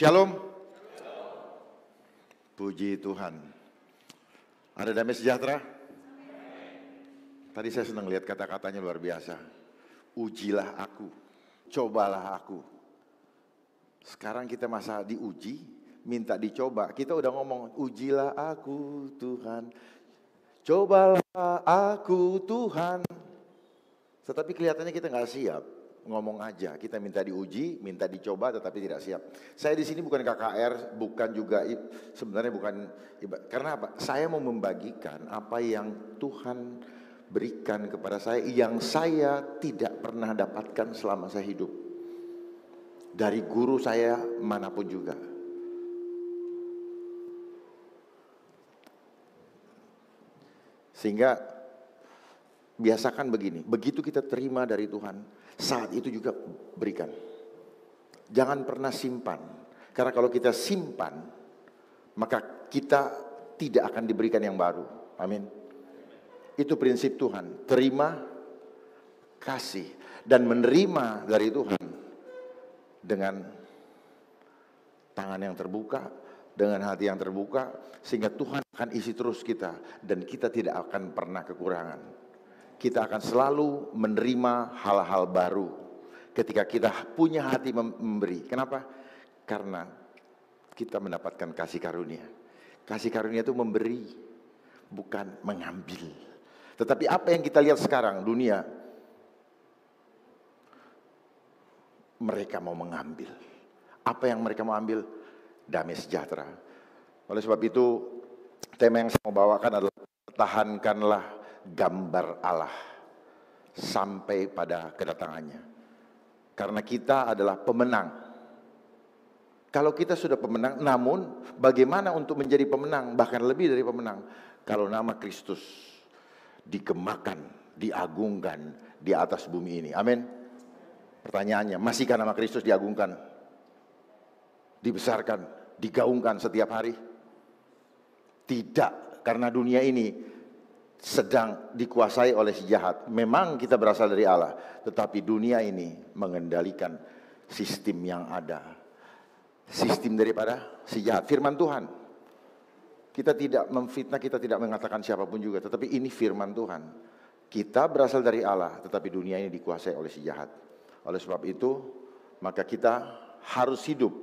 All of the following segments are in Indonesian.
Shalom. Puji Tuhan. Ada damai sejahtera? Tadi saya senang lihat kata-katanya luar biasa. Ujilah aku, cobalah aku. Sekarang kita masa diuji, minta dicoba. Kita udah ngomong, ujilah aku Tuhan. Cobalah aku Tuhan. Tetapi kelihatannya kita nggak siap ngomong aja. Kita minta diuji, minta dicoba tetapi tidak siap. Saya di sini bukan KKR, bukan juga sebenarnya bukan karena apa? Saya mau membagikan apa yang Tuhan berikan kepada saya yang saya tidak pernah dapatkan selama saya hidup. Dari guru saya manapun juga. Sehingga Biasakan begini, begitu kita terima dari Tuhan, saat itu juga berikan. Jangan pernah simpan, karena kalau kita simpan, maka kita tidak akan diberikan yang baru. Amin. Itu prinsip Tuhan, terima, kasih, dan menerima dari Tuhan dengan tangan yang terbuka, dengan hati yang terbuka, sehingga Tuhan akan isi terus kita, dan kita tidak akan pernah kekurangan kita akan selalu menerima hal-hal baru ketika kita punya hati memberi. Kenapa? Karena kita mendapatkan kasih karunia. Kasih karunia itu memberi, bukan mengambil. Tetapi apa yang kita lihat sekarang dunia mereka mau mengambil. Apa yang mereka mau ambil? Damai sejahtera. Oleh sebab itu tema yang saya mau bawakan adalah pertahankanlah gambar Allah sampai pada kedatangannya. Karena kita adalah pemenang. Kalau kita sudah pemenang, namun bagaimana untuk menjadi pemenang, bahkan lebih dari pemenang, kalau nama Kristus dikemakan, diagungkan di atas bumi ini. Amin. Pertanyaannya, masihkah nama Kristus diagungkan? Dibesarkan, digaungkan setiap hari? Tidak, karena dunia ini sedang dikuasai oleh si jahat. Memang kita berasal dari Allah, tetapi dunia ini mengendalikan sistem yang ada. Sistem daripada si jahat. Firman Tuhan. Kita tidak memfitnah, kita tidak mengatakan siapapun juga, tetapi ini firman Tuhan. Kita berasal dari Allah, tetapi dunia ini dikuasai oleh si jahat. Oleh sebab itu, maka kita harus hidup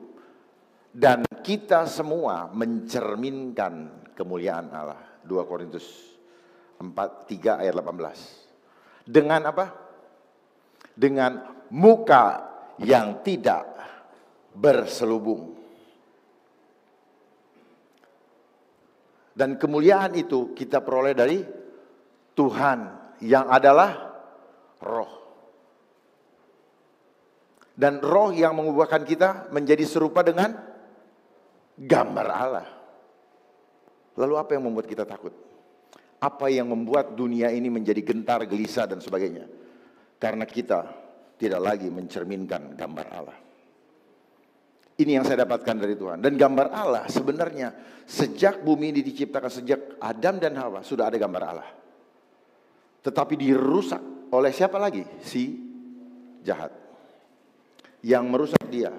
dan kita semua mencerminkan kemuliaan Allah. 2 Korintus 4, 3 ayat 18. Dengan apa? Dengan muka yang tidak berselubung. Dan kemuliaan itu kita peroleh dari Tuhan yang adalah roh. Dan roh yang mengubahkan kita menjadi serupa dengan gambar Allah. Lalu apa yang membuat kita takut? apa yang membuat dunia ini menjadi gentar, gelisah dan sebagainya. Karena kita tidak lagi mencerminkan gambar Allah. Ini yang saya dapatkan dari Tuhan. Dan gambar Allah sebenarnya sejak bumi ini diciptakan sejak Adam dan Hawa sudah ada gambar Allah. Tetapi dirusak oleh siapa lagi? Si jahat. Yang merusak dia.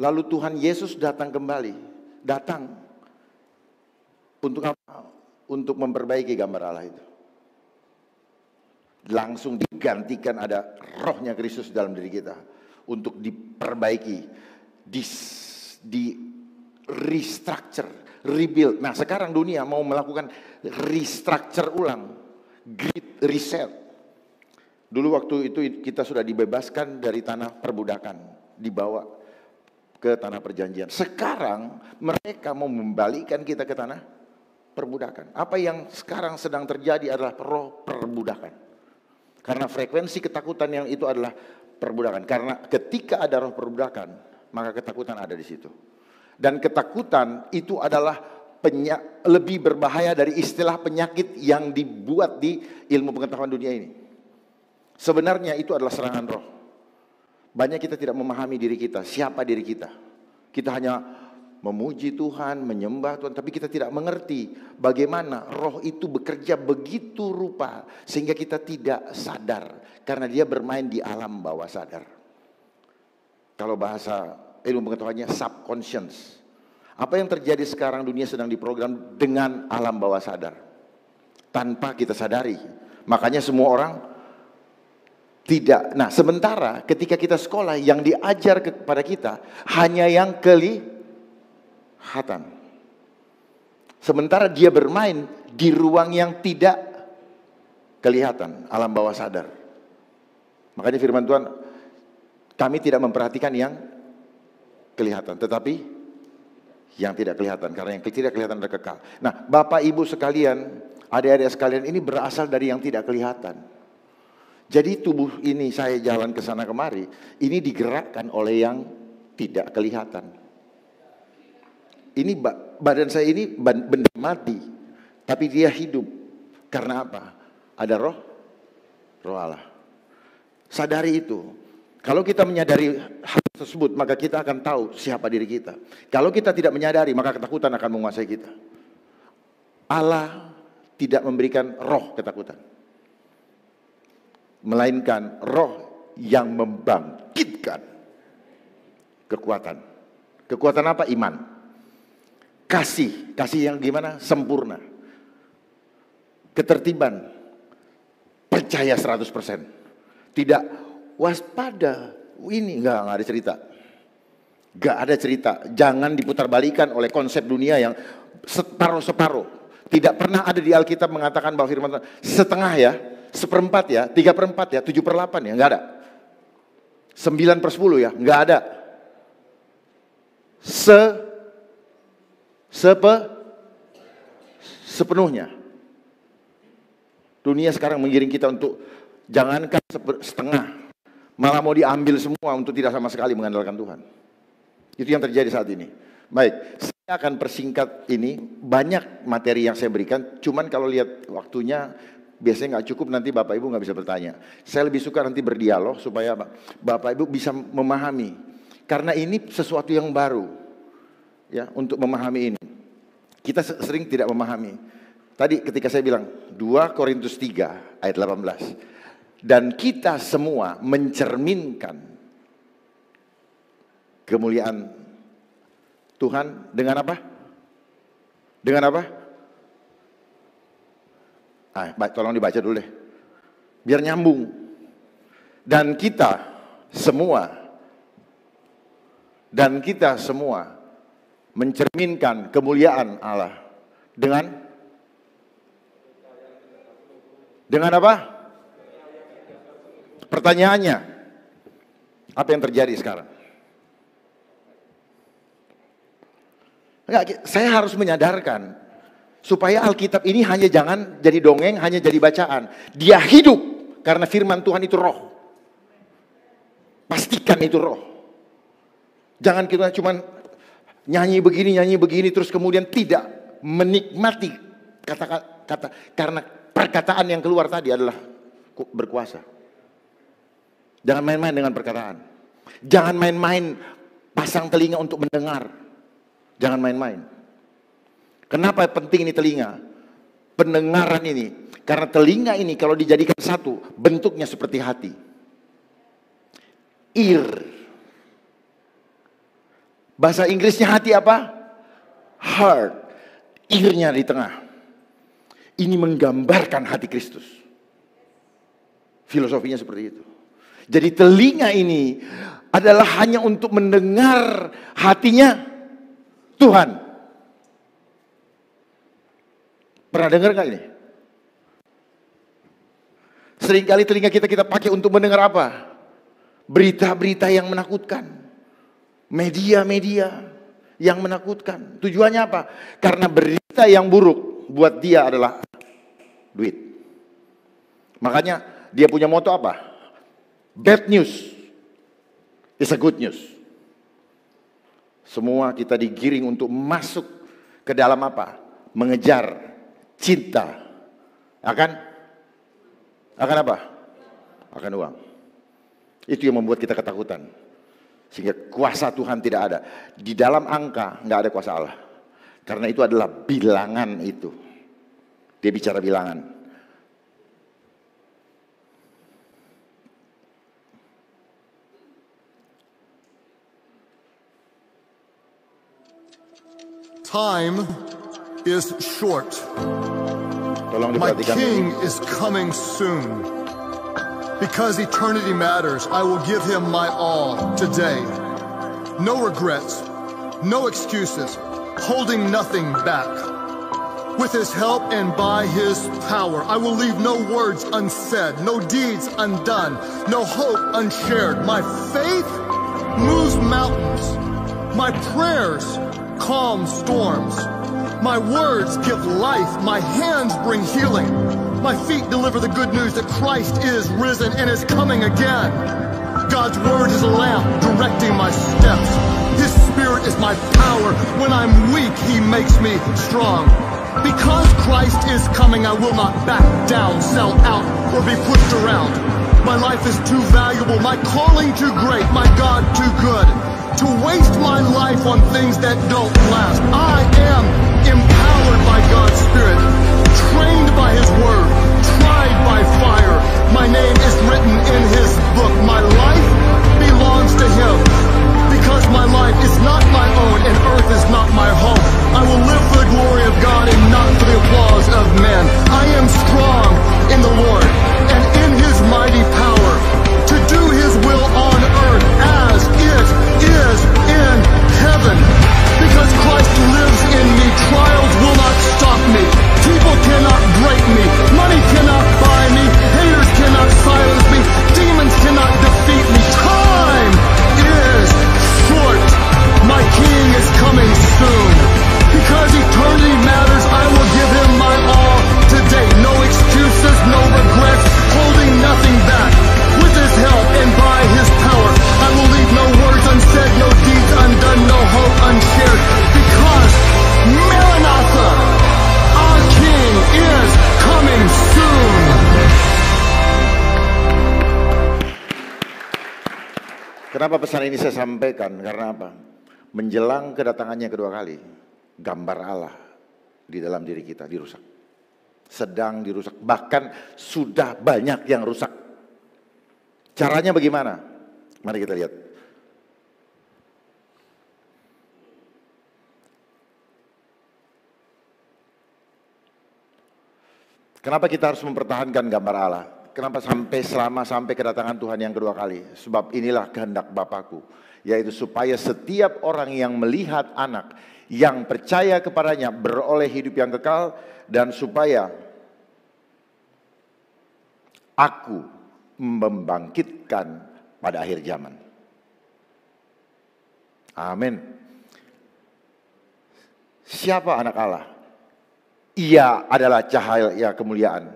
Lalu Tuhan Yesus datang kembali. Datang untuk apa? untuk memperbaiki gambar Allah itu. Langsung digantikan ada rohnya Kristus dalam diri kita untuk diperbaiki, di, di restructure, rebuild. Nah sekarang dunia mau melakukan restructure ulang, grid reset. Dulu waktu itu kita sudah dibebaskan dari tanah perbudakan, dibawa ke tanah perjanjian. Sekarang mereka mau membalikan kita ke tanah perbudakan. Apa yang sekarang sedang terjadi adalah roh perbudakan. Karena frekuensi ketakutan yang itu adalah perbudakan. Karena ketika ada roh perbudakan, maka ketakutan ada di situ. Dan ketakutan itu adalah lebih berbahaya dari istilah penyakit yang dibuat di ilmu pengetahuan dunia ini. Sebenarnya itu adalah serangan roh. Banyak kita tidak memahami diri kita, siapa diri kita. Kita hanya memuji Tuhan, menyembah Tuhan, tapi kita tidak mengerti bagaimana roh itu bekerja begitu rupa sehingga kita tidak sadar karena dia bermain di alam bawah sadar. Kalau bahasa ilmu pengetahuannya subconscious. Apa yang terjadi sekarang dunia sedang diprogram dengan alam bawah sadar. Tanpa kita sadari. Makanya semua orang tidak. Nah, sementara ketika kita sekolah yang diajar kepada kita hanya yang keli Hatam. Sementara dia bermain di ruang yang tidak kelihatan, alam bawah sadar. Makanya firman Tuhan, kami tidak memperhatikan yang kelihatan, tetapi yang tidak kelihatan, karena yang tidak kelihatan adalah kekal. Nah, Bapak Ibu sekalian, adik-adik sekalian ini berasal dari yang tidak kelihatan. Jadi tubuh ini saya jalan ke sana kemari, ini digerakkan oleh yang tidak kelihatan ini badan saya ini benda mati, tapi dia hidup. Karena apa? Ada roh, roh Allah. Sadari itu. Kalau kita menyadari hal tersebut, maka kita akan tahu siapa diri kita. Kalau kita tidak menyadari, maka ketakutan akan menguasai kita. Allah tidak memberikan roh ketakutan. Melainkan roh yang membangkitkan kekuatan. Kekuatan apa? Iman kasih, kasih yang gimana? Sempurna. Ketertiban. Percaya 100%. Tidak waspada. Ini enggak, enggak ada cerita. Enggak ada cerita. Jangan diputarbalikan oleh konsep dunia yang separuh-separuh. Tidak pernah ada di Alkitab mengatakan bahwa firman Tuhan setengah ya, seperempat ya, tiga perempat ya, tujuh per delapan ya, enggak ada. Sembilan per sepuluh ya, enggak ada. Se sepe, sepenuhnya. Dunia sekarang mengiring kita untuk jangankan setengah, malah mau diambil semua untuk tidak sama sekali mengandalkan Tuhan. Itu yang terjadi saat ini. Baik, saya akan persingkat ini. Banyak materi yang saya berikan, cuman kalau lihat waktunya biasanya nggak cukup nanti Bapak Ibu nggak bisa bertanya. Saya lebih suka nanti berdialog supaya Bapak Ibu bisa memahami. Karena ini sesuatu yang baru ya untuk memahami ini. Kita sering tidak memahami. Tadi ketika saya bilang 2 Korintus 3 ayat 18 dan kita semua mencerminkan kemuliaan Tuhan dengan apa? Dengan apa? Ah, tolong dibaca dulu deh. Biar nyambung. Dan kita semua dan kita semua mencerminkan kemuliaan Allah dengan dengan apa? Pertanyaannya, apa yang terjadi sekarang? Enggak, saya harus menyadarkan supaya Alkitab ini hanya jangan jadi dongeng, hanya jadi bacaan. Dia hidup karena firman Tuhan itu roh. Pastikan itu roh. Jangan kita cuma nyanyi begini, nyanyi begini, terus kemudian tidak menikmati kata-kata karena perkataan yang keluar tadi adalah berkuasa. Jangan main-main dengan perkataan. Jangan main-main pasang telinga untuk mendengar. Jangan main-main. Kenapa penting ini telinga? Pendengaran ini. Karena telinga ini kalau dijadikan satu, bentuknya seperti hati. Ir Bahasa Inggrisnya hati apa? Heart. Irnya di tengah. Ini menggambarkan hati Kristus. Filosofinya seperti itu. Jadi telinga ini adalah hanya untuk mendengar hatinya Tuhan. Pernah dengar nggak ini? Seringkali telinga kita kita pakai untuk mendengar apa? Berita-berita yang menakutkan media-media yang menakutkan. Tujuannya apa? Karena berita yang buruk buat dia adalah duit. Makanya dia punya moto apa? Bad news is a good news. Semua kita digiring untuk masuk ke dalam apa? Mengejar cinta. Akan akan apa? Akan uang. Itu yang membuat kita ketakutan. Sehingga kuasa Tuhan tidak ada. Di dalam angka nggak ada kuasa Allah. Karena itu adalah bilangan itu. Dia bicara bilangan. Time is short. My king is coming soon. Because eternity matters, I will give him my all today. No regrets, no excuses, holding nothing back. With his help and by his power, I will leave no words unsaid, no deeds undone, no hope unshared. My faith moves mountains. My prayers calm storms. My words give life. My hands bring healing. My feet deliver the good news that Christ is risen and is coming again. God's word is a lamp directing my steps. His spirit is my power. When I'm weak, he makes me strong. Because Christ is coming, I will not back down, sell out, or be pushed around. My life is too valuable, my calling too great, my God too good. To waste my life on things that don't last. I am empowered by God's Spirit trained by his word, tried by fire. My name is written in his book. My life belongs to him because my life is not my own and earth is not pesan ini saya sampaikan karena apa? Menjelang kedatangannya kedua kali, gambar Allah di dalam diri kita dirusak. Sedang dirusak, bahkan sudah banyak yang rusak. Caranya bagaimana? Mari kita lihat. Kenapa kita harus mempertahankan gambar Allah? kenapa sampai selama sampai kedatangan Tuhan yang kedua kali? Sebab inilah kehendak Bapakku, yaitu supaya setiap orang yang melihat anak yang percaya kepadanya beroleh hidup yang kekal dan supaya aku membangkitkan pada akhir zaman. Amin. Siapa anak Allah? Ia adalah cahaya kemuliaan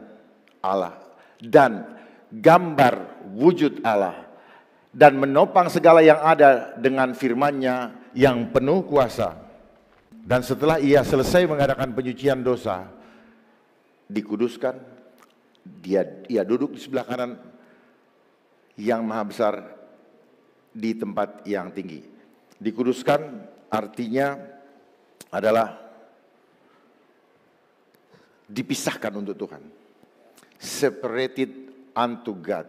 Allah dan gambar wujud Allah dan menopang segala yang ada dengan firman-Nya yang penuh kuasa. Dan setelah ia selesai mengadakan penyucian dosa, dikuduskan, dia ia duduk di sebelah kanan yang maha besar di tempat yang tinggi. Dikuduskan artinya adalah dipisahkan untuk Tuhan separated unto God.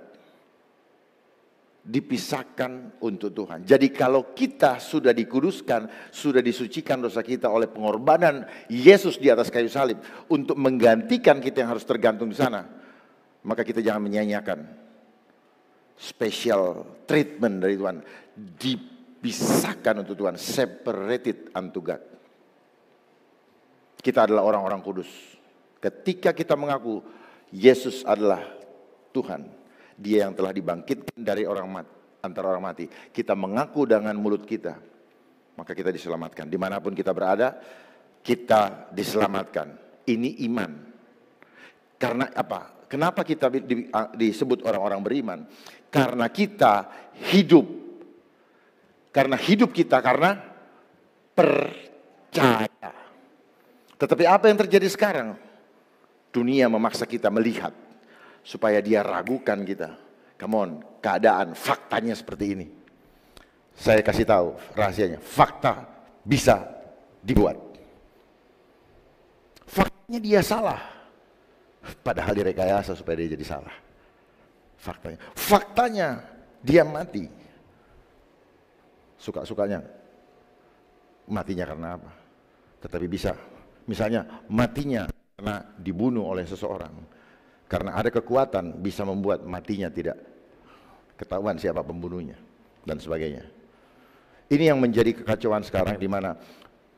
Dipisahkan untuk Tuhan. Jadi kalau kita sudah dikuduskan, sudah disucikan dosa kita oleh pengorbanan Yesus di atas kayu salib untuk menggantikan kita yang harus tergantung di sana, maka kita jangan menyanyiakan special treatment dari Tuhan. Dipisahkan untuk Tuhan, separated unto God. Kita adalah orang-orang kudus. Ketika kita mengaku Yesus adalah Tuhan. Dia yang telah dibangkitkan dari orang mati, antara orang mati. Kita mengaku dengan mulut kita, maka kita diselamatkan. Dimanapun kita berada, kita diselamatkan. Ini iman. Karena apa? Kenapa kita disebut orang-orang beriman? Karena kita hidup. Karena hidup kita karena percaya. Tetapi apa yang terjadi sekarang? Dunia memaksa kita melihat supaya dia ragukan kita. Come on, keadaan faktanya seperti ini. Saya kasih tahu rahasianya, fakta bisa dibuat. Faktanya dia salah. Padahal direkayasa supaya dia jadi salah. Faktanya. Faktanya dia mati. Suka-sukanya. Matinya karena apa? Tetapi bisa. Misalnya matinya karena dibunuh oleh seseorang karena ada kekuatan bisa membuat matinya tidak ketahuan siapa pembunuhnya dan sebagainya. Ini yang menjadi kekacauan sekarang di mana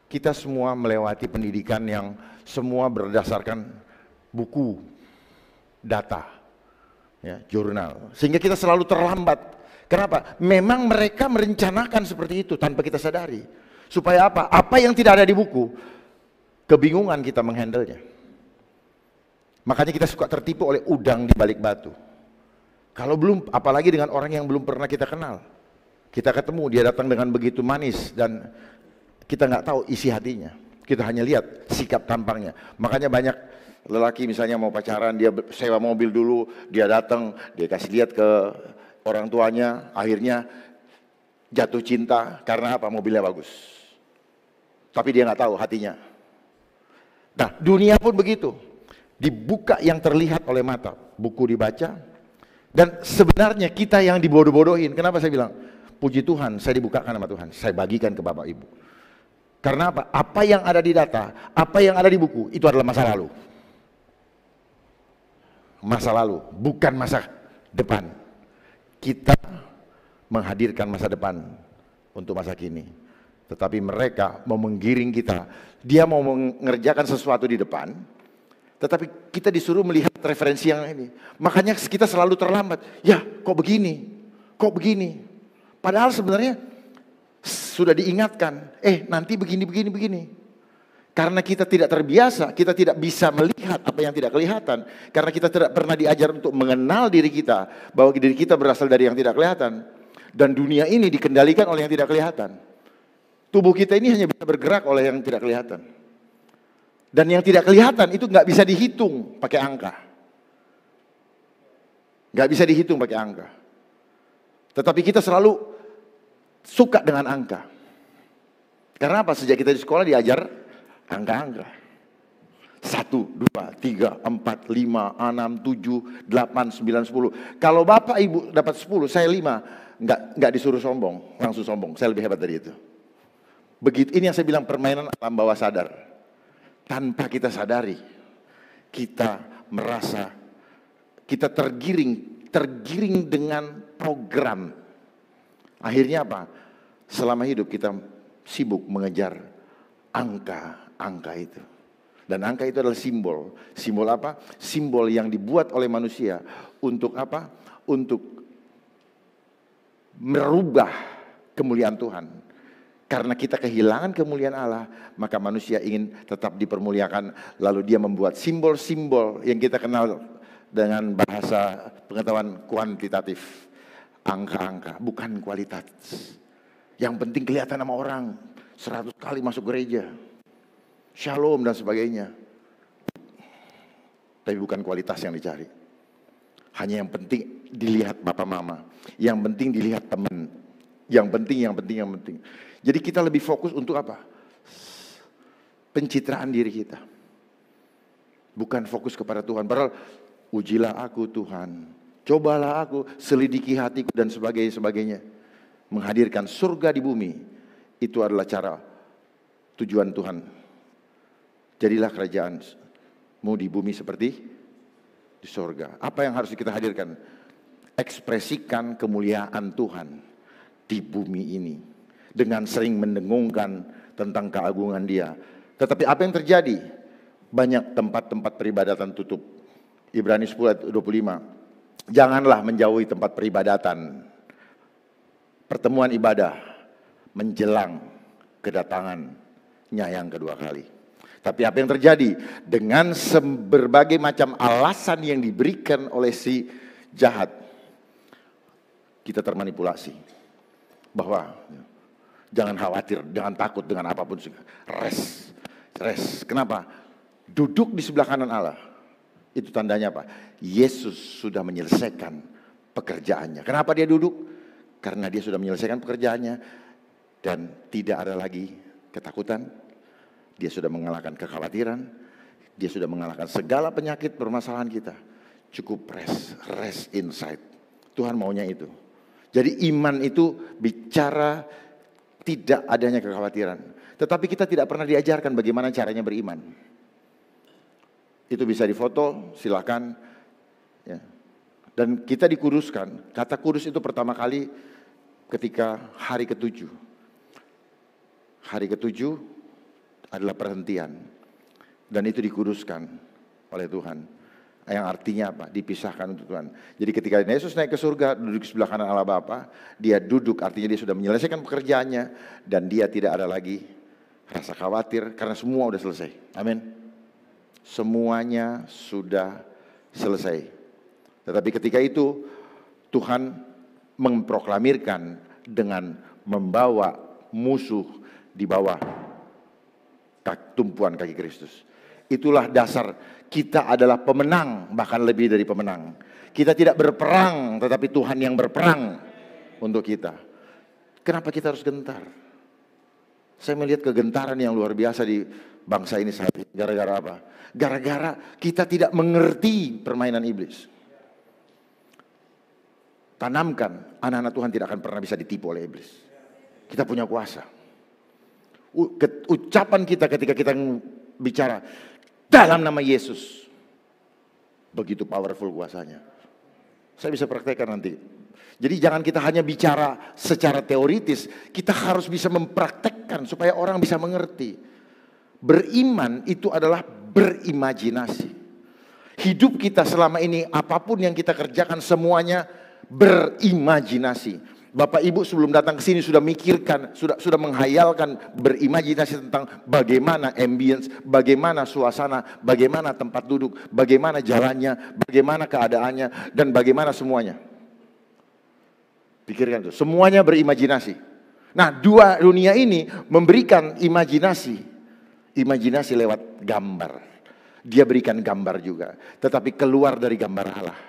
kita semua melewati pendidikan yang semua berdasarkan buku, data, ya, jurnal. Sehingga kita selalu terlambat. Kenapa? Memang mereka merencanakan seperti itu tanpa kita sadari. Supaya apa? Apa yang tidak ada di buku, kebingungan kita menghandlenya. Makanya kita suka tertipu oleh udang di balik batu. Kalau belum, apalagi dengan orang yang belum pernah kita kenal. Kita ketemu, dia datang dengan begitu manis dan kita nggak tahu isi hatinya. Kita hanya lihat sikap tampangnya. Makanya banyak lelaki misalnya mau pacaran, dia sewa mobil dulu, dia datang, dia kasih lihat ke orang tuanya, akhirnya jatuh cinta karena apa? Mobilnya bagus. Tapi dia nggak tahu hatinya. Nah, dunia pun begitu dibuka yang terlihat oleh mata, buku dibaca, dan sebenarnya kita yang dibodoh-bodohin. Kenapa saya bilang, puji Tuhan, saya dibukakan sama Tuhan, saya bagikan ke Bapak Ibu. Karena apa? Apa yang ada di data, apa yang ada di buku, itu adalah masa lalu. Masa lalu, bukan masa depan. Kita menghadirkan masa depan untuk masa kini. Tetapi mereka mau menggiring kita. Dia mau mengerjakan sesuatu di depan, tetapi kita disuruh melihat referensi yang ini. Makanya kita selalu terlambat. Ya, kok begini? Kok begini? Padahal sebenarnya sudah diingatkan, eh nanti begini begini begini. Karena kita tidak terbiasa, kita tidak bisa melihat apa yang tidak kelihatan. Karena kita tidak pernah diajar untuk mengenal diri kita, bahwa diri kita berasal dari yang tidak kelihatan. Dan dunia ini dikendalikan oleh yang tidak kelihatan. Tubuh kita ini hanya bisa bergerak oleh yang tidak kelihatan. Dan yang tidak kelihatan itu nggak bisa dihitung pakai angka. Nggak bisa dihitung pakai angka. Tetapi kita selalu suka dengan angka. Karena apa? Sejak kita di sekolah diajar angka-angka. Satu, dua, tiga, empat, lima, enam, tujuh, delapan, sembilan, sepuluh. Kalau bapak ibu dapat sepuluh, saya lima. Nggak, nggak disuruh sombong, langsung sombong. Saya lebih hebat dari itu. Begitu, ini yang saya bilang permainan alam bawah sadar tanpa kita sadari kita merasa kita tergiring tergiring dengan program akhirnya apa selama hidup kita sibuk mengejar angka-angka itu dan angka itu adalah simbol simbol apa simbol yang dibuat oleh manusia untuk apa untuk merubah kemuliaan Tuhan karena kita kehilangan kemuliaan Allah, maka manusia ingin tetap dipermuliakan. Lalu dia membuat simbol-simbol yang kita kenal dengan bahasa pengetahuan kuantitatif. Angka-angka, bukan kualitas. Yang penting kelihatan sama orang. seratus kali masuk gereja. Shalom dan sebagainya. Tapi bukan kualitas yang dicari. Hanya yang penting dilihat bapak mama. Yang penting dilihat teman. Yang penting, yang penting, yang penting. Jadi kita lebih fokus untuk apa? Pencitraan diri kita. Bukan fokus kepada Tuhan. Padahal ujilah aku Tuhan. Cobalah aku, selidiki hatiku dan sebagainya sebagainya. Menghadirkan surga di bumi. Itu adalah cara tujuan Tuhan. Jadilah kerajaan mau di bumi seperti di surga. Apa yang harus kita hadirkan? Ekspresikan kemuliaan Tuhan di bumi ini dengan sering mendengungkan tentang keagungan dia. Tetapi apa yang terjadi? Banyak tempat-tempat peribadatan tutup. Ibrani 10 ayat 25. Janganlah menjauhi tempat peribadatan. Pertemuan ibadah menjelang kedatangannya yang kedua kali. Tapi apa yang terjadi? Dengan berbagai macam alasan yang diberikan oleh si jahat, kita termanipulasi bahwa Jangan khawatir, jangan takut dengan apapun. Rest, rest. Kenapa? Duduk di sebelah kanan Allah. Itu tandanya apa? Yesus sudah menyelesaikan pekerjaannya. Kenapa dia duduk? Karena dia sudah menyelesaikan pekerjaannya dan tidak ada lagi ketakutan. Dia sudah mengalahkan kekhawatiran, dia sudah mengalahkan segala penyakit permasalahan kita. Cukup rest, rest inside. Tuhan maunya itu. Jadi iman itu bicara tidak adanya kekhawatiran. Tetapi kita tidak pernah diajarkan bagaimana caranya beriman. Itu bisa difoto, silakan. Ya. Dan kita dikuduskan. Kata kudus itu pertama kali ketika hari ketujuh. Hari ketujuh adalah perhentian. Dan itu dikuduskan oleh Tuhan yang artinya apa? Dipisahkan untuk Tuhan. Jadi ketika Yesus naik ke surga, duduk sebelah kanan Allah Bapa, dia duduk artinya dia sudah menyelesaikan pekerjaannya dan dia tidak ada lagi rasa khawatir karena semua sudah selesai. Amin. Semuanya sudah selesai. Tetapi ketika itu Tuhan memproklamirkan dengan membawa musuh di bawah tumpuan kaki Kristus. Itulah dasar kita adalah pemenang, bahkan lebih dari pemenang. Kita tidak berperang, tetapi Tuhan yang berperang untuk kita. Kenapa kita harus gentar? Saya melihat kegentaran yang luar biasa di bangsa ini saat ini. Gara-gara apa? Gara-gara kita tidak mengerti permainan iblis. Tanamkan, anak-anak Tuhan tidak akan pernah bisa ditipu oleh iblis. Kita punya kuasa. Ucapan kita ketika kita bicara, dalam nama Yesus. Begitu powerful kuasanya. Saya bisa praktekkan nanti. Jadi jangan kita hanya bicara secara teoritis, kita harus bisa mempraktekkan supaya orang bisa mengerti. Beriman itu adalah berimajinasi. Hidup kita selama ini apapun yang kita kerjakan semuanya berimajinasi. Bapak Ibu sebelum datang ke sini sudah mikirkan, sudah sudah menghayalkan, berimajinasi tentang bagaimana ambience, bagaimana suasana, bagaimana tempat duduk, bagaimana jalannya, bagaimana keadaannya dan bagaimana semuanya. Pikirkan itu, semuanya berimajinasi. Nah, dua dunia ini memberikan imajinasi, imajinasi lewat gambar. Dia berikan gambar juga, tetapi keluar dari gambar Allah.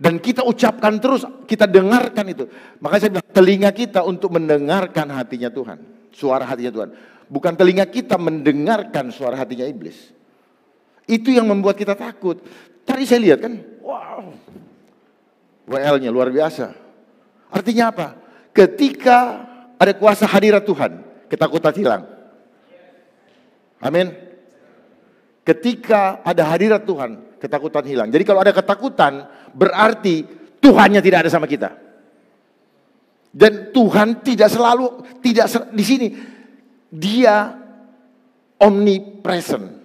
Dan kita ucapkan terus, kita dengarkan itu. Makanya saya bilang, telinga kita untuk mendengarkan hatinya Tuhan. Suara hatinya Tuhan. Bukan telinga kita mendengarkan suara hatinya iblis. Itu yang membuat kita takut. Tadi saya lihat kan, wow. WL-nya luar biasa. Artinya apa? Ketika ada kuasa hadirat Tuhan, ketakutan hilang. Amin. Ketika ada hadirat Tuhan, ketakutan hilang. Jadi kalau ada ketakutan, berarti Tuhannya tidak ada sama kita. Dan Tuhan tidak selalu tidak sel, di sini. Dia omnipresent.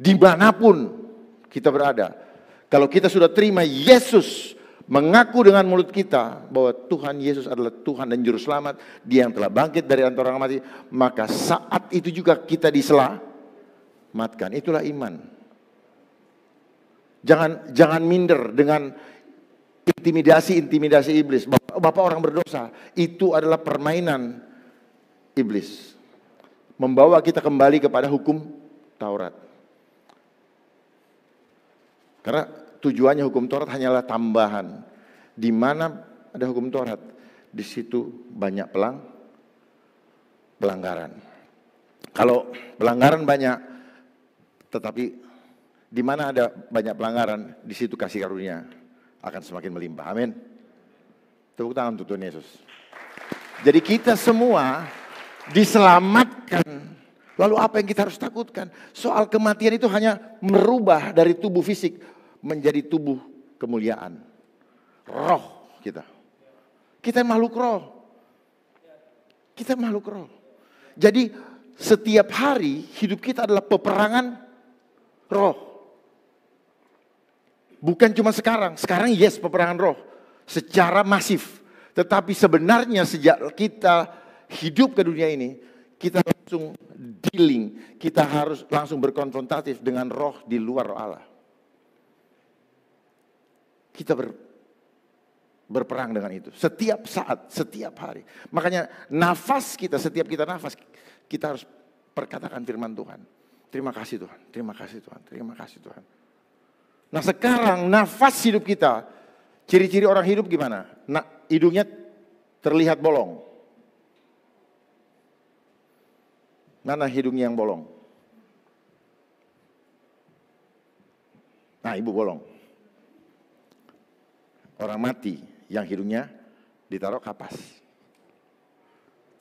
Dimanapun kita berada. Kalau kita sudah terima Yesus mengaku dengan mulut kita bahwa Tuhan Yesus adalah Tuhan dan Juru Selamat. Dia yang telah bangkit dari antara orang mati. Maka saat itu juga kita diselamatkan. Itulah iman. Jangan jangan minder dengan intimidasi-intimidasi iblis. Bapak, bapak orang berdosa, itu adalah permainan iblis. Membawa kita kembali kepada hukum Taurat. Karena tujuannya hukum Taurat hanyalah tambahan. Di mana ada hukum Taurat? Di situ banyak pelang pelanggaran. Kalau pelanggaran banyak, tetapi di mana ada banyak pelanggaran, di situ kasih karunia akan semakin melimpah. Amin. Tepuk tangan untuk Tuhan Yesus. Jadi kita semua diselamatkan. Lalu apa yang kita harus takutkan? Soal kematian itu hanya merubah dari tubuh fisik menjadi tubuh kemuliaan. Roh kita. Kita makhluk roh. Kita makhluk roh. Jadi setiap hari hidup kita adalah peperangan roh. Bukan cuma sekarang. Sekarang yes peperangan roh. Secara masif. Tetapi sebenarnya sejak kita hidup ke dunia ini, kita langsung dealing, kita harus langsung berkonfrontatif dengan roh di luar roh Allah. Kita ber, berperang dengan itu setiap saat, setiap hari. Makanya nafas kita, setiap kita nafas, kita harus perkatakan firman Tuhan. Terima kasih Tuhan, terima kasih Tuhan, terima kasih Tuhan. Terima kasih, Tuhan. Nah sekarang nafas hidup kita, ciri-ciri orang hidup gimana? Nah, hidungnya terlihat bolong. Mana hidungnya yang bolong? Nah ibu bolong. Orang mati yang hidungnya ditaruh kapas.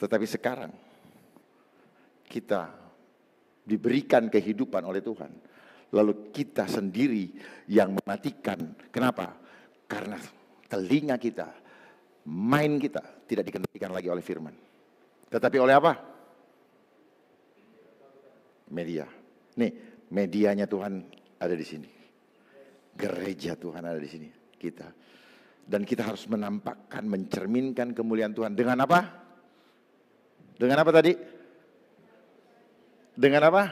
Tetapi sekarang kita diberikan kehidupan oleh Tuhan lalu kita sendiri yang mematikan. Kenapa? Karena telinga kita, main kita tidak dikendalikan lagi oleh firman. Tetapi oleh apa? Media. Nih, medianya Tuhan ada di sini. Gereja Tuhan ada di sini, kita. Dan kita harus menampakkan, mencerminkan kemuliaan Tuhan. Dengan apa? Dengan apa tadi? Dengan apa?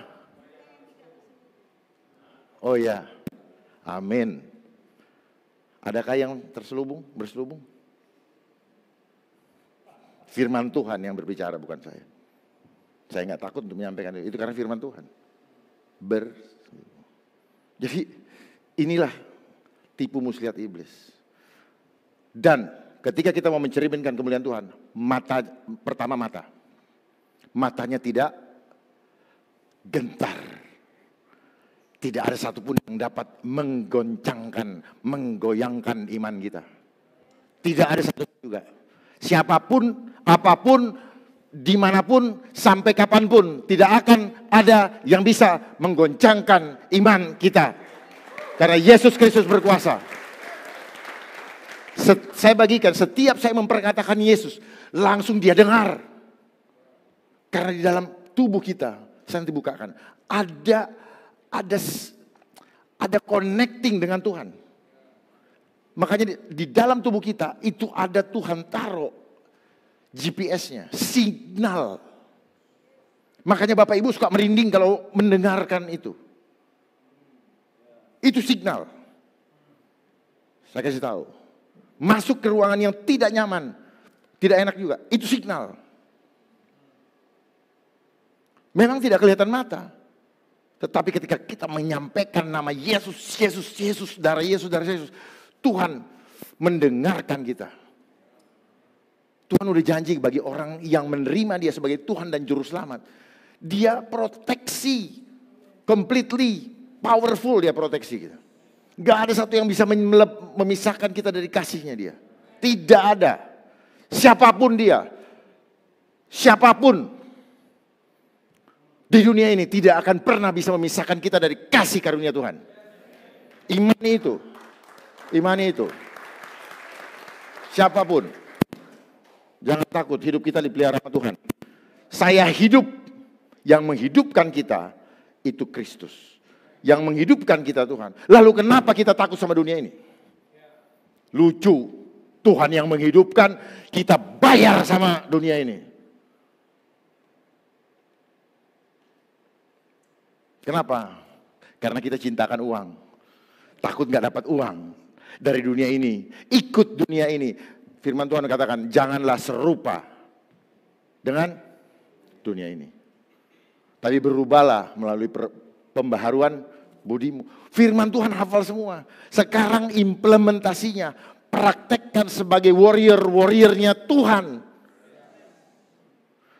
Oh ya, amin. Adakah yang terselubung, berselubung? Firman Tuhan yang berbicara, bukan saya. Saya nggak takut untuk menyampaikan itu, itu karena firman Tuhan. Ber. Jadi inilah tipu muslihat iblis. Dan ketika kita mau mencerminkan kemuliaan Tuhan, mata pertama mata. Matanya tidak gentar tidak ada satupun yang dapat menggoncangkan, menggoyangkan iman kita. Tidak ada satu juga. Siapapun, apapun, dimanapun, sampai kapanpun, tidak akan ada yang bisa menggoncangkan iman kita. Karena Yesus Kristus berkuasa. Set, saya bagikan, setiap saya memperkatakan Yesus, langsung dia dengar. Karena di dalam tubuh kita, saya nanti bukakan, ada ada ada connecting dengan Tuhan. Makanya di, di dalam tubuh kita itu ada Tuhan taruh GPS-nya, signal. Makanya Bapak Ibu suka merinding kalau mendengarkan itu. Itu signal. Saya kasih tahu. Masuk ke ruangan yang tidak nyaman, tidak enak juga. Itu signal. Memang tidak kelihatan mata, tetapi ketika kita menyampaikan nama Yesus, Yesus, Yesus, darah Yesus, darah Yesus, Tuhan mendengarkan kita. Tuhan udah janji bagi orang yang menerima dia sebagai Tuhan dan Juru Selamat. Dia proteksi, completely powerful dia proteksi kita. Gak ada satu yang bisa memisahkan kita dari kasihnya dia. Tidak ada. Siapapun dia. Siapapun di dunia ini tidak akan pernah bisa memisahkan kita dari kasih karunia Tuhan. Iman itu. iman itu. Siapapun. Jangan takut hidup kita dipelihara sama Tuhan. Saya hidup yang menghidupkan kita itu Kristus. Yang menghidupkan kita Tuhan. Lalu kenapa kita takut sama dunia ini? Lucu. Tuhan yang menghidupkan, kita bayar sama dunia ini. Kenapa? Karena kita cintakan uang. Takut nggak dapat uang dari dunia ini. Ikut dunia ini. Firman Tuhan katakan, janganlah serupa dengan dunia ini. Tapi berubahlah melalui pembaharuan budimu. Firman Tuhan hafal semua. Sekarang implementasinya, praktekkan sebagai warrior-warriornya Tuhan.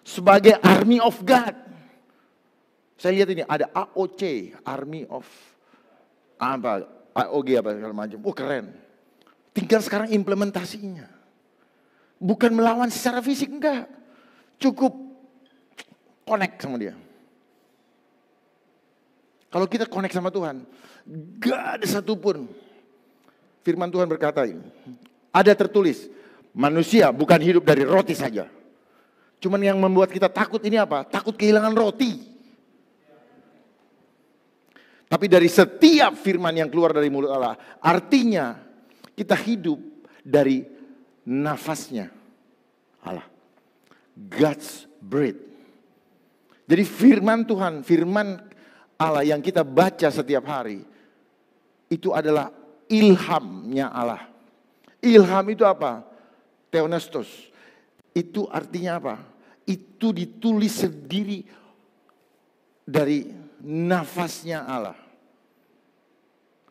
Sebagai army of God. Saya lihat ini ada AOC, Army of apa AOG apa segala macam. Oh keren. Tinggal sekarang implementasinya. Bukan melawan secara fisik enggak. Cukup connect sama dia. Kalau kita connect sama Tuhan, gak ada satupun. Firman Tuhan berkata ini, ada tertulis, manusia bukan hidup dari roti saja. Cuman yang membuat kita takut ini apa? Takut kehilangan roti. Tapi dari setiap firman yang keluar dari mulut Allah, artinya kita hidup dari nafasnya Allah. God's breath. Jadi firman Tuhan, firman Allah yang kita baca setiap hari itu adalah ilhamnya Allah. Ilham itu apa? Teonestos. Itu artinya apa? Itu ditulis sendiri dari nafasnya Allah.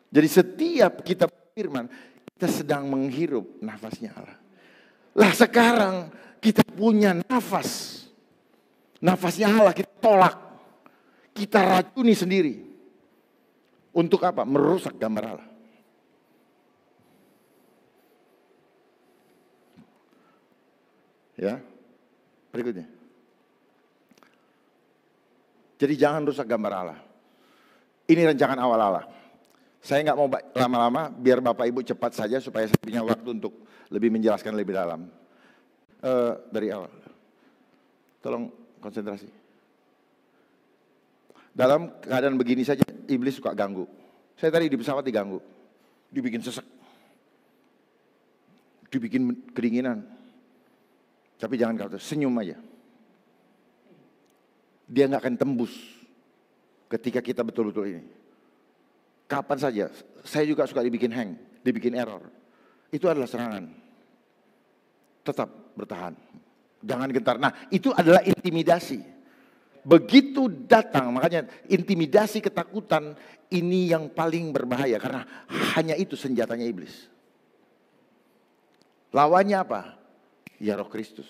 Jadi setiap kita firman, kita sedang menghirup nafasnya Allah. Lah sekarang kita punya nafas. Nafasnya Allah kita tolak. Kita racuni sendiri. Untuk apa? Merusak gambar Allah. Ya. Berikutnya. Jadi jangan rusak gambar Allah. Ini rancangan awal Allah. Saya nggak mau lama-lama, biar Bapak Ibu cepat saja supaya saya punya waktu untuk lebih menjelaskan lebih dalam. Uh, dari awal. Tolong konsentrasi. Dalam keadaan begini saja, iblis suka ganggu. Saya tadi di pesawat diganggu. Dibikin sesek. Dibikin keringinan. Tapi jangan kau senyum aja dia nggak akan tembus ketika kita betul-betul ini. Kapan saja, saya juga suka dibikin hang, dibikin error. Itu adalah serangan. Tetap bertahan. Jangan gentar. Nah, itu adalah intimidasi. Begitu datang, makanya intimidasi ketakutan ini yang paling berbahaya karena hanya itu senjatanya iblis. Lawannya apa? Ya roh Kristus.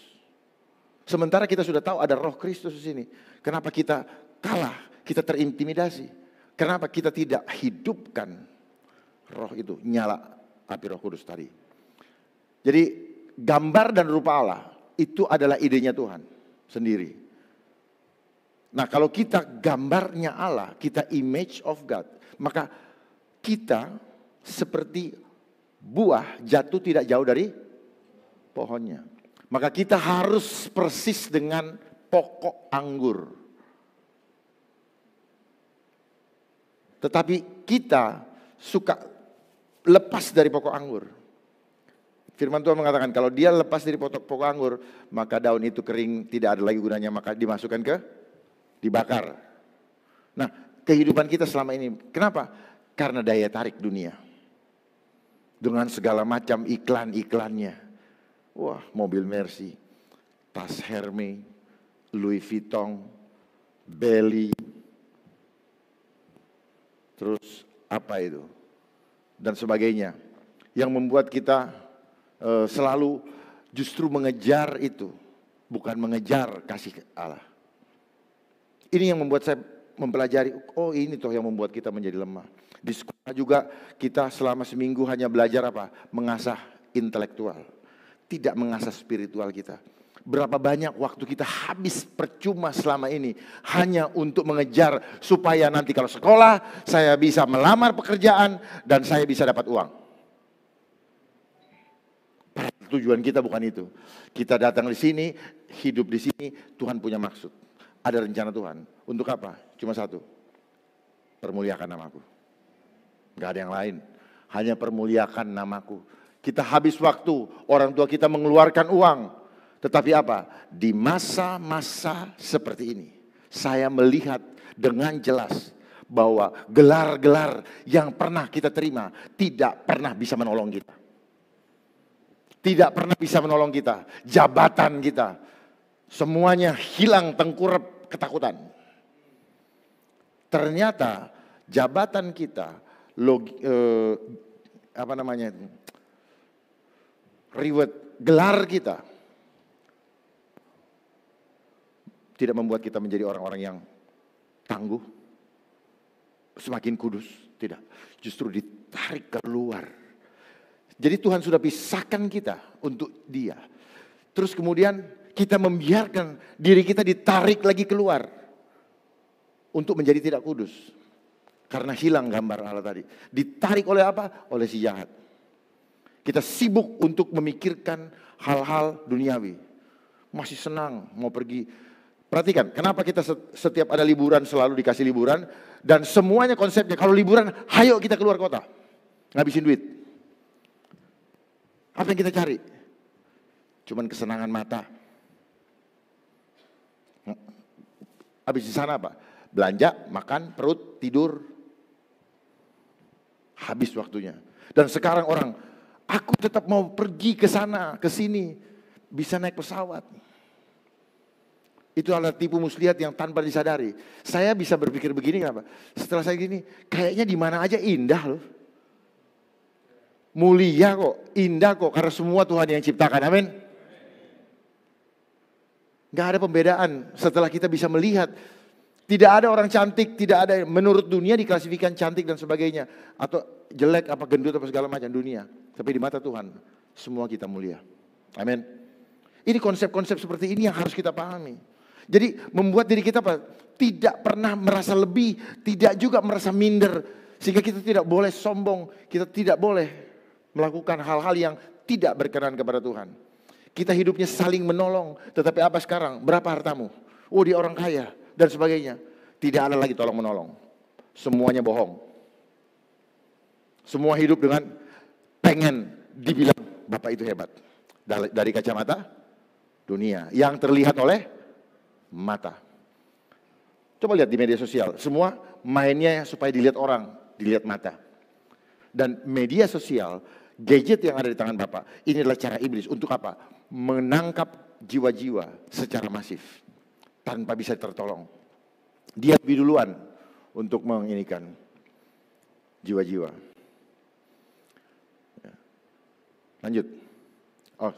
Sementara kita sudah tahu ada roh Kristus di sini. Kenapa kita kalah? Kita terintimidasi. Kenapa kita tidak hidupkan roh itu, nyala api roh kudus tadi. Jadi gambar dan rupa Allah itu adalah idenya Tuhan sendiri. Nah kalau kita gambarnya Allah, kita image of God, maka kita seperti buah jatuh tidak jauh dari pohonnya. Maka kita harus persis dengan pokok anggur. Tetapi kita suka lepas dari pokok anggur. Firman Tuhan mengatakan kalau dia lepas dari pokok, pokok anggur, maka daun itu kering, tidak ada lagi gunanya, maka dimasukkan ke dibakar. Nah, kehidupan kita selama ini kenapa? Karena daya tarik dunia. Dengan segala macam iklan-iklannya Wah, mobil Mercy, tas Hermes, Louis Vuitton, Belly. Terus apa itu? Dan sebagainya. Yang membuat kita uh, selalu justru mengejar itu, bukan mengejar kasih Allah. Ini yang membuat saya mempelajari, oh ini toh yang membuat kita menjadi lemah. Di sekolah juga kita selama seminggu hanya belajar apa? Mengasah intelektual tidak mengasah spiritual kita. Berapa banyak waktu kita habis percuma selama ini hanya untuk mengejar supaya nanti kalau sekolah saya bisa melamar pekerjaan dan saya bisa dapat uang. Tujuan kita bukan itu. Kita datang di sini, hidup di sini, Tuhan punya maksud. Ada rencana Tuhan. Untuk apa? Cuma satu. Permuliakan namaku. Gak ada yang lain. Hanya permuliakan namaku kita habis waktu, orang tua kita mengeluarkan uang. Tetapi apa? Di masa-masa seperti ini, saya melihat dengan jelas bahwa gelar-gelar yang pernah kita terima tidak pernah bisa menolong kita. Tidak pernah bisa menolong kita, jabatan kita. Semuanya hilang tengkurap ketakutan. Ternyata jabatan kita, log, eh, apa namanya itu, reward gelar kita tidak membuat kita menjadi orang-orang yang tangguh, semakin kudus, tidak. Justru ditarik keluar. Jadi Tuhan sudah pisahkan kita untuk dia. Terus kemudian kita membiarkan diri kita ditarik lagi keluar. Untuk menjadi tidak kudus. Karena hilang gambar Allah tadi. Ditarik oleh apa? Oleh si jahat. Kita sibuk untuk memikirkan hal-hal duniawi. Masih senang mau pergi. Perhatikan, kenapa kita setiap ada liburan selalu dikasih liburan dan semuanya konsepnya kalau liburan, ayo kita keluar kota. Ngabisin duit. Apa yang kita cari? Cuman kesenangan mata. Habis di sana apa? Belanja, makan, perut, tidur. Habis waktunya. Dan sekarang orang Aku tetap mau pergi ke sana, ke sini. Bisa naik pesawat. Itu adalah tipu muslihat yang tanpa disadari. Saya bisa berpikir begini kenapa? Setelah saya gini, kayaknya di mana aja indah loh. Mulia kok, indah kok karena semua Tuhan yang ciptakan. Amin. Gak ada pembedaan setelah kita bisa melihat tidak ada orang cantik, tidak ada menurut dunia diklasifikan cantik dan sebagainya atau jelek apa gendut apa segala macam dunia. Tapi di mata Tuhan semua kita mulia. Amin. Ini konsep-konsep seperti ini yang harus kita pahami. Jadi membuat diri kita apa? tidak pernah merasa lebih, tidak juga merasa minder sehingga kita tidak boleh sombong, kita tidak boleh melakukan hal-hal yang tidak berkenan kepada Tuhan. Kita hidupnya saling menolong, tetapi apa sekarang? Berapa hartamu? Oh dia orang kaya, dan sebagainya. Tidak ada lagi tolong menolong. Semuanya bohong. Semua hidup dengan pengen dibilang Bapak itu hebat. Dari, dari kacamata dunia yang terlihat oleh mata. Coba lihat di media sosial, semua mainnya supaya dilihat orang, dilihat mata. Dan media sosial, gadget yang ada di tangan Bapak, ini adalah cara iblis untuk apa? Menangkap jiwa-jiwa secara masif tanpa bisa tertolong. Dia lebih duluan untuk menginginkan jiwa-jiwa. Ya. Lanjut. Oh,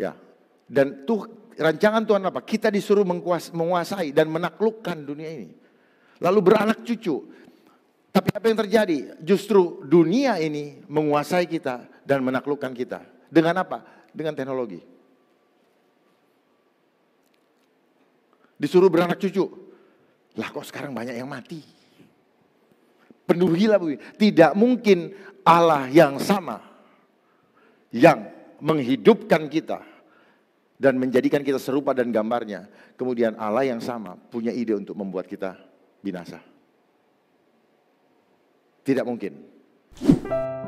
ya. Dan tuh rancangan Tuhan apa? Kita disuruh menguasai dan menaklukkan dunia ini. Lalu beranak cucu. Tapi apa yang terjadi? Justru dunia ini menguasai kita dan menaklukkan kita. Dengan apa? Dengan teknologi. Disuruh beranak cucu. Lah kok sekarang banyak yang mati. Penuhilah bumi. Tidak mungkin Allah yang sama yang menghidupkan kita dan menjadikan kita serupa dan gambarnya. Kemudian Allah yang sama punya ide untuk membuat kita binasa. Tidak mungkin.